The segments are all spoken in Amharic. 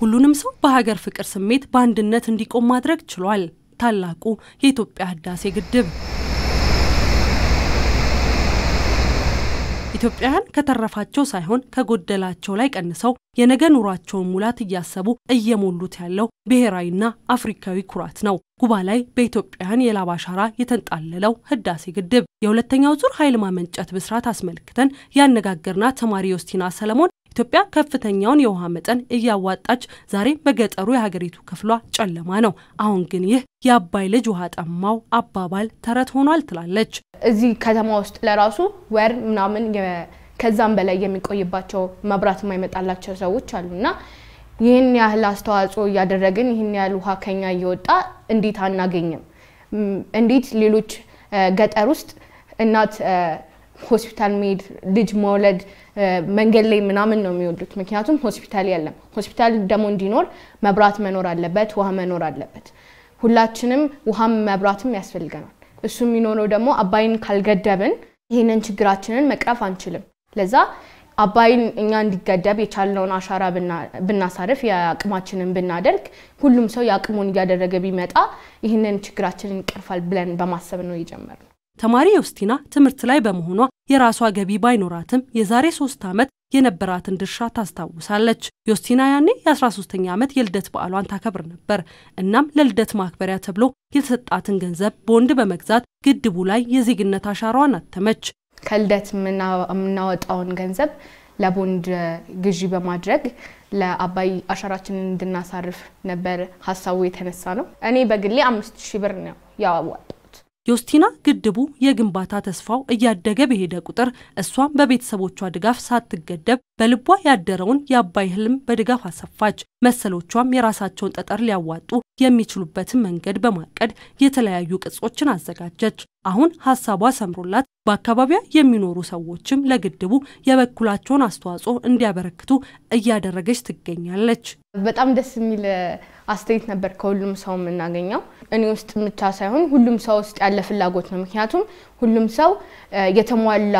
ሁሉንም ሰው በሀገር ፍቅር ስሜት በአንድነት እንዲቆም ማድረግ ችሏል ታላቁ የኢትዮጵያ ህዳሴ ግድብ። ኢትዮጵያውያን ከተረፋቸው ሳይሆን ከጎደላቸው ላይ ቀንሰው የነገ ኑሯቸውን ሙላት እያሰቡ እየሞሉት ያለው ብሔራዊና አፍሪካዊ ኩራት ነው። ጉባ ላይ በኢትዮጵያውያን የላብ አሻራ የተንጣለለው ህዳሴ ግድብ የሁለተኛው ዙር ኃይል ማመንጨት ብስራት አስመልክተን ያነጋገርናት ተማሪ ዮስቲና ሰለሞን ኢትዮጵያ ከፍተኛውን የውሃ መጠን እያዋጣች ዛሬ በገጠሩ የሀገሪቱ ክፍሏ ጨለማ ነው። አሁን ግን ይህ የአባይ ልጅ ውሃ ጠማው አባባል ተረት ሆኗል ትላለች። እዚህ ከተማ ውስጥ ለራሱ ወር ምናምን ከዛም በላይ የሚቆይባቸው መብራት የማይመጣላቸው ሰዎች አሉና ይህን ያህል አስተዋጽኦ እያደረግን ይህን ያህል ውሃ ከኛ እየወጣ እንዴት አናገኝም? እንዴት ሌሎች ገጠር ውስጥ እናት ሆስፒታል መሄድ፣ ልጅ መውለድ፣ መንገድ ላይ ምናምን ነው የሚወዱት ምክንያቱም ሆስፒታል የለም። ሆስፒታል ደግሞ እንዲኖር መብራት መኖር አለበት፣ ውሃ መኖር አለበት። ሁላችንም ውሃም መብራትም ያስፈልገናል። እሱ የሚኖረው ደግሞ አባይን ካልገደብን ይህንን ችግራችንን መቅረፍ አንችልም። ለዛ አባይን እኛ እንዲገደብ የቻልነውን አሻራ ብናሳርፍ የአቅማችንን ብናደርግ ሁሉም ሰው የአቅሙን እያደረገ ቢመጣ ይህንን ችግራችንን ይቀርፋል ብለን በማሰብ ነው የጀመርነው። ተማሪ ዮስቲና ትምህርት ላይ በመሆኗ የራሷ ገቢ ባይኖራትም የዛሬ ሶስት ዓመት የነበራትን ድርሻ ታስታውሳለች። ዮስቲና ያኔ የ13ኛ ዓመት የልደት በዓሏን ታከብር ነበር። እናም ለልደት ማክበሪያ ተብሎ የተሰጣትን ገንዘብ ቦንድ በመግዛት ግድቡ ላይ የዜግነት አሻሯን አተመች። ከልደት የምናወጣውን ገንዘብ ለቦንድ ግዢ በማድረግ ለአባይ አሻራችንን እንድናሳርፍ ነበር ሀሳቡ የተነሳ ነው። እኔ በግሌ አምስት ሺህ ብር ነው ያዋዋል ዮስቲና ግድቡ የግንባታ ተስፋው እያደገ በሄደ ቁጥር እሷም በቤተሰቦቿ ድጋፍ ሳትገደብ በልቧ ያደረውን የአባይ ህልም በድጋፍ አሰፋች። መሰሎቿም የራሳቸውን ጠጠር ሊያዋጡ የሚችሉበትን መንገድ በማቀድ የተለያዩ ቅጾችን አዘጋጀች። አሁን ሀሳቧ ሰምሮላት በአካባቢያ የሚኖሩ ሰዎችም ለግድቡ የበኩላቸውን አስተዋጽኦ እንዲያበረክቱ እያደረገች ትገኛለች። በጣም ደስ የሚል አስተያየት ነበር ከሁሉም ሰው የምናገኘው። እኔ ውስጥ ብቻ ሳይሆን ሁሉም ሰው ውስጥ ያለ ፍላጎት ነው። ምክንያቱም ሁሉም ሰው የተሟላ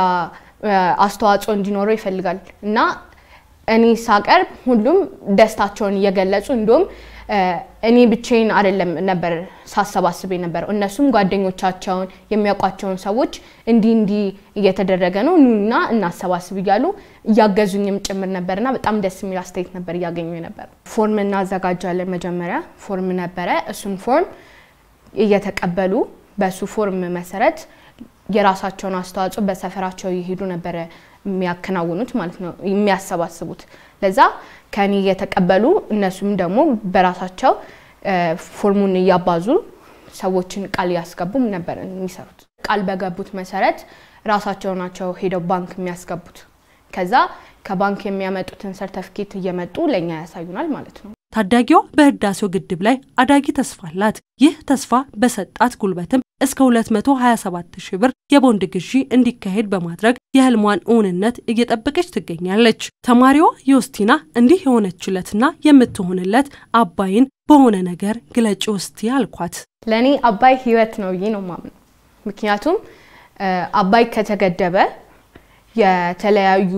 አስተዋጽኦ እንዲኖረው ይፈልጋል እና እኔ ሳቀርብ ሁሉም ደስታቸውን እየገለጹ እንዲሁም እኔ ብቼን አይደለም ነበር ሳሰባስብ ነበር። እነሱም ጓደኞቻቸውን የሚያውቋቸውን ሰዎች እንዲህ እንዲህ እየተደረገ ነው ኑና እናሰባስብ እያሉ እያገዙኝም ጭምር ነበርና በጣም ደስ የሚል አስተያየት ነበር እያገኙ ነበር። ፎርም እናዘጋጃለን። መጀመሪያ ፎርም ነበረ። እሱን ፎርም እየተቀበሉ በሱ ፎርም መሰረት የራሳቸውን አስተዋጽኦ በሰፈራቸው እየሄዱ ነበረ የሚያከናውኑት ማለት ነው የሚያሰባስቡት። ለዛ ከኔ እየተቀበሉ እነሱም ደግሞ በራሳቸው ፎርሙን እያባዙ ሰዎችን ቃል እያስገቡም ነበር የሚሰሩት። ቃል በገቡት መሰረት ራሳቸው ናቸው ሄደው ባንክ የሚያስገቡት። ከዛ ከባንክ የሚያመጡትን ሰርተፍኬት እየመጡ ለእኛ ያሳዩናል ማለት ነው። ታዳጊዋ በህዳሴው ግድብ ላይ አዳጊ ተስፋ አላት። ይህ ተስፋ በሰጣት ጉልበትም እስከ 227 ሺህ ብር የቦንድ ግዢ እንዲካሄድ በማድረግ የህልሟን እውንነት እየጠበቀች ትገኛለች። ተማሪዋ ዮስቲና እንዲህ የሆነችለትና የምትሆንለት አባይን በሆነ ነገር ግለጭ ውስቲ አልኳት። ለእኔ አባይ ህይወት ነው ብዬ ነው ምክንያቱም አባይ ከተገደበ የተለያዩ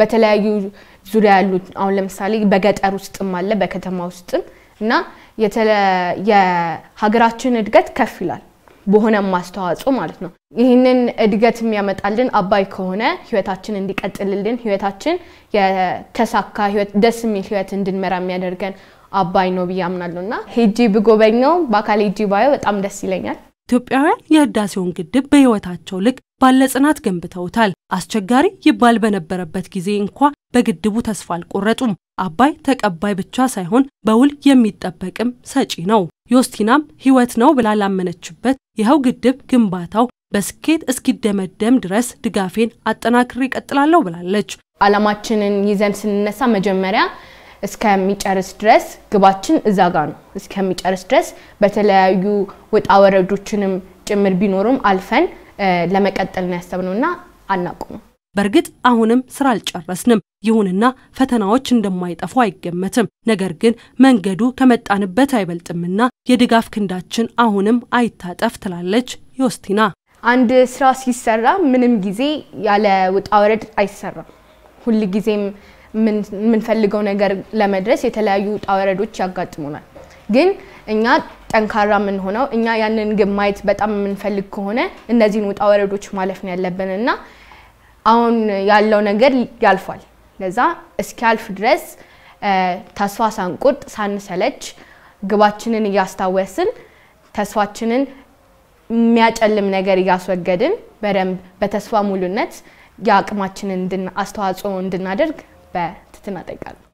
በተለያዩ ዙሪያ ያሉት አሁን ለምሳሌ በገጠር ውስጥም አለ በከተማ ውስጥም እና የሀገራችን እድገት ከፍ ይላል። በሆነም አስተዋጽኦ ማለት ነው። ይህንን እድገት የሚያመጣልን አባይ ከሆነ ህይወታችን እንዲቀጥልልን ህይወታችን የተሳካ ህይወት፣ ደስ የሚል ህይወት እንድንመራ የሚያደርገን አባይ ነው ብዬ አምናለሁ እና ሄጂ ብጎበኘው በአካል ሄጂ ባየው በጣም ደስ ይለኛል። ኢትዮጵያውያን የህዳሴውን ግድብ በህይወታቸው ልክ ባለ ጽናት ገንብተውታል። አስቸጋሪ ይባል በነበረበት ጊዜ እንኳ በግድቡ ተስፋ አልቆረጡም። አባይ ተቀባይ ብቻ ሳይሆን በውል የሚጠበቅም ሰጪ ነው። ዮስቲናም ህይወት ነው ብላ ላመነችበት ይኸው ግድብ ግንባታው በስኬት እስኪደመደም ድረስ ድጋፌን አጠናክሬ ይቀጥላለሁ ብላለች። አላማችንን ይዘን ስንነሳ መጀመሪያ እስከሚጨርስ ድረስ ግባችን እዛ ጋር ነው። እስከሚጨርስ ድረስ በተለያዩ ውጣ ወረዶችንም ጭምር ቢኖሩም አልፈን ለመቀጠል ነው ያሰብነው እና አናቁም። በእርግጥ አሁንም ስራ አልጨረስንም። ይሁንና ፈተናዎች እንደማይጠፉ አይገመትም። ነገር ግን መንገዱ ከመጣንበት አይበልጥምና የድጋፍ ክንዳችን አሁንም አይታጠፍ ትላለች ዮስቲና። አንድ ስራ ሲሰራ ምንም ጊዜ ያለ ውጣ ወረድ አይሰራም። ሁል ጊዜም የምንፈልገው ነገር ለመድረስ የተለያዩ ውጣ ወረዶች ያጋጥሙናል። ግን እኛ ጠንካራ የምንሆነው እኛ ያንን ግብ ማየት በጣም የምንፈልግ ከሆነ እነዚህን ውጣ ወረዶች ማለፍ ነው ያለብን እና አሁን ያለው ነገር ያልፋል። ለዛ እስኪያልፍ ድረስ ተስፋ ሳንቁርጥ ሳንሰለች ግባችንን እያስታወስን ተስፋችንን የሚያጨልም ነገር እያስወገድን በደንብ በተስፋ ሙሉነት የአቅማችንን አስተዋጽኦ እንድናደርግ በትህትና እጠይቃለሁ።